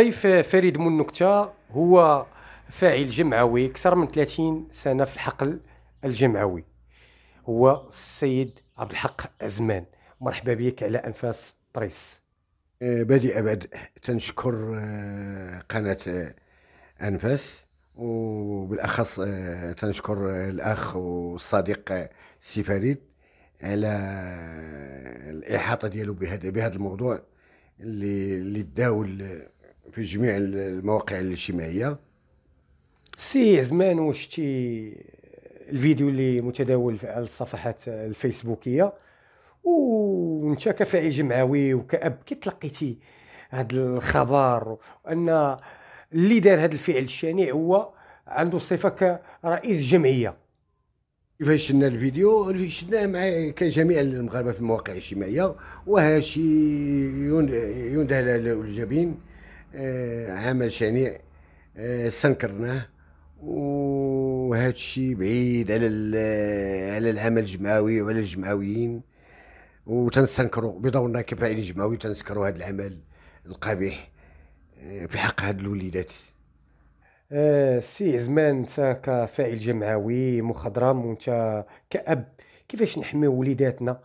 ضيف فريد من نكتة هو فاعل جمعوي اكثر من 30 سنه في الحقل الجمعوي هو السيد عبد الحق عزمان مرحبا بك على انفاس طريس أه، بادئ بدء تنشكر أه، قناه أه، انفاس وبالاخص تنشكر الاخ والصديق السي فريد على الاحاطه ديالو بهذا بهذا الموضوع اللي اللي داول في جميع المواقع الاجتماعيه سي زمان وشتي الفيديو اللي متداول على الصفحات الفيسبوكيه وانت كفاعل جمعوي وكاب كي تلقيتي هذا الخبر ان اللي دار هذا الفعل الشنيع هو عنده صفه كرئيس جمعيه كيفاش شفنا الفيديو اللي شفناه مع كجميع المغاربه في المواقع الاجتماعيه وهذا شيء على الجبين آه، عمل شنيع استنكرناه آه، وهذا الشيء بعيد على على العمل الجمعوي وعلى الجمعويين وتنستنكروا بدورنا كفاعلين جمعوي تنسكروا هذا العمل القبيح آه، في حق هاد الوليدات سي زمان انت كفاعل جمعوي مخضرم وانت كاب كيفاش نحمي وليداتنا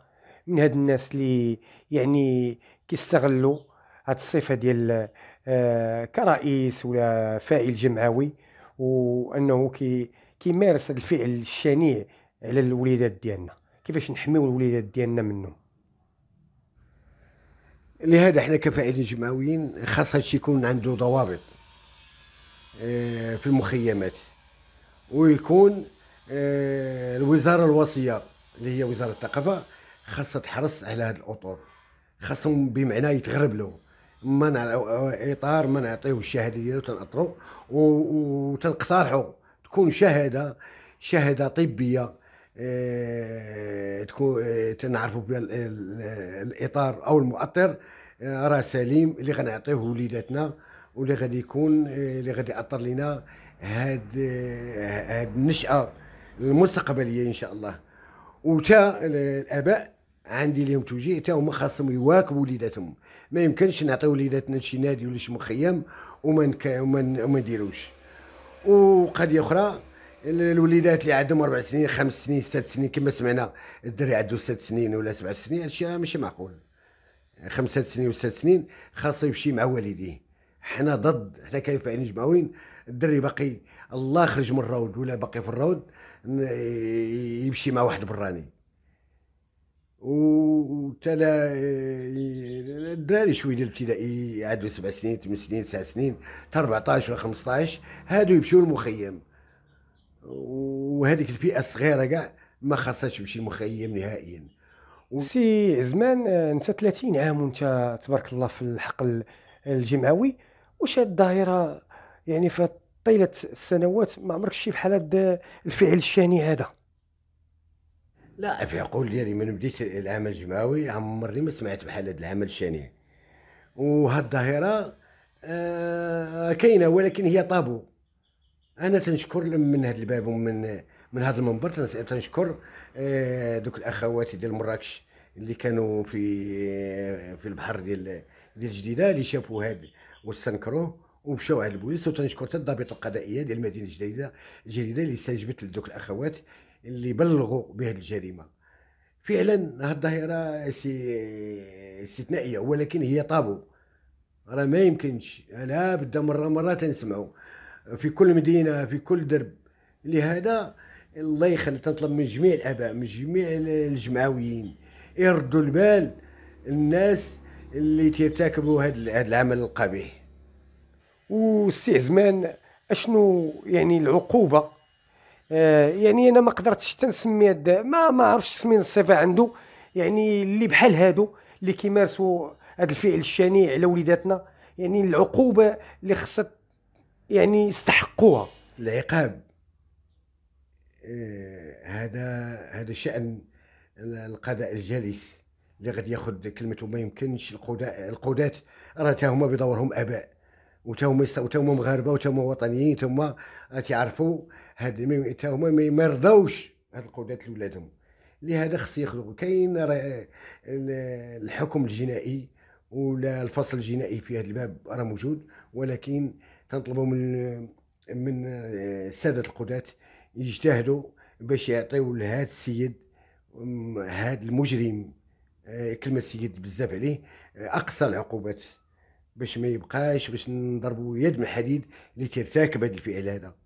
من هاد الناس اللي يعني كيستغلوا هاد الصفه ديال آه، كرئيس ولا فاعل جمعوي وانه كي كيمارس الفعل الشنيع على الوليدات ديالنا كيفاش نحميو الوليدات ديالنا منهم لهذا احنا كفاعلين جمعويين خاص هادشي يكون عنده ضوابط آه، في المخيمات ويكون آه، الوزاره الوصيه اللي هي وزاره الثقافه خاصها تحرص على هاد الاطر خاصهم بمعنى يتغرب لهم منع اطار ما نعطيه الشهاده ديالو تنأطرو وتنقترحوا تكون شهاده شهاده طبيه آه، تكون آه، تنعرفوا بها الاطار او المؤطر آه، راه سليم اللي غنعطيه وليداتنا واللي غادي يكون اللي غادي ياثر لنا هاد هاد النشاه المستقبليه ان شاء الله وتا الاباء عندي اليوم توجيه تا هما خاصهم يواكبوا وليداتهم ما يمكنش نعطيو وليداتنا شي نادي ولا شي مخيم وما نك... وما نديروش وقضيه اخرى الوليدات اللي عندهم اربع سنين خمس سنين ست سنين كما سمعنا الدري عنده ست سنين ولا سبع سنين هادشي راه ماشي معقول خمسة سنين وست سنين خاصو يمشي مع والديه حنا ضد حنا كاين عين جمعوين الدري باقي الله خرج من الروض ولا باقي في الروض يمشي مع واحد براني وتلا آه، الدراري شويه ديال الابتدائي عندو سبع سنين ثمان سنين تسع سنين حتى 14 ولا 15 هادو يمشيو للمخيم وهذيك الفئه الصغيره كاع ما خاصهاش تمشي المخيم نهائيا و... سي زمان انت آه، 30 عام وانت تبارك الله في الحقل الجمعوي واش هاد الظاهره يعني في طيله السنوات ما عمرك شي بحال هاد آه، الفعل الشهني هذا لا في عقول ديالي من بديت العمل الجمعوي عمرني ما سمعت بحال هذا العمل الشنيع وهاد الظاهره آه كاينه ولكن هي طابو انا تنشكر من هذا الباب ومن من هذا المنبر تنشكر آه دوك الاخوات ديال مراكش اللي كانوا في آه، في البحر ديال ديال الجديده اللي شافوا هاد واستنكروه ومشاو على البوليس وتنشكر حتى الضابط القضائيه ديال المدينه الجديده الجديده اللي استجبت لدوك الاخوات اللي بلغوا بهذه الجريمه فعلا هذه الظاهره استثنائيه ولكن هي طابو راه ما يمكنش لا بدا مره مره تنسمعوا في كل مدينه في كل درب لهذا الله يخلي تنطلب من جميع الاباء من جميع الجمعويين يردوا البال الناس اللي تيرتكبوا هذا العمل القبيح والسي عزمان اشنو يعني العقوبه آه، يعني انا ما قدرتش حتى نسمي ما ما عرفتش سمين الصفه عنده يعني اللي بحال هادو اللي كيمارسوا هذا الفعل الشنيع على وليداتنا يعني العقوبه اللي خصها يعني يستحقوها العقاب آه هذا هذا شان القضاء الجالس اللي غادي ياخذ كلمته ما يمكنش القضاء القضاة راه هما بدورهم اباء وتوما وتوما مغاربه وتوما وطنيين تما تيعرفوا هاد تاهما ما يرضاوش هاد القضاة لولادهم لهذا خص يخلقوا كاين الحكم الجنائي ولا الفصل الجنائي في هذا الباب راه موجود ولكن تنطلبوا من من الساده القضاة يجتهدوا باش يعطيو لهذا السيد هذا المجرم آه، كلمه سيد بزاف عليه آه، اقصى العقوبات باش ما يبقاش باش نضربوا يد من الحديد اللي ترتكب هذه الفعل هذا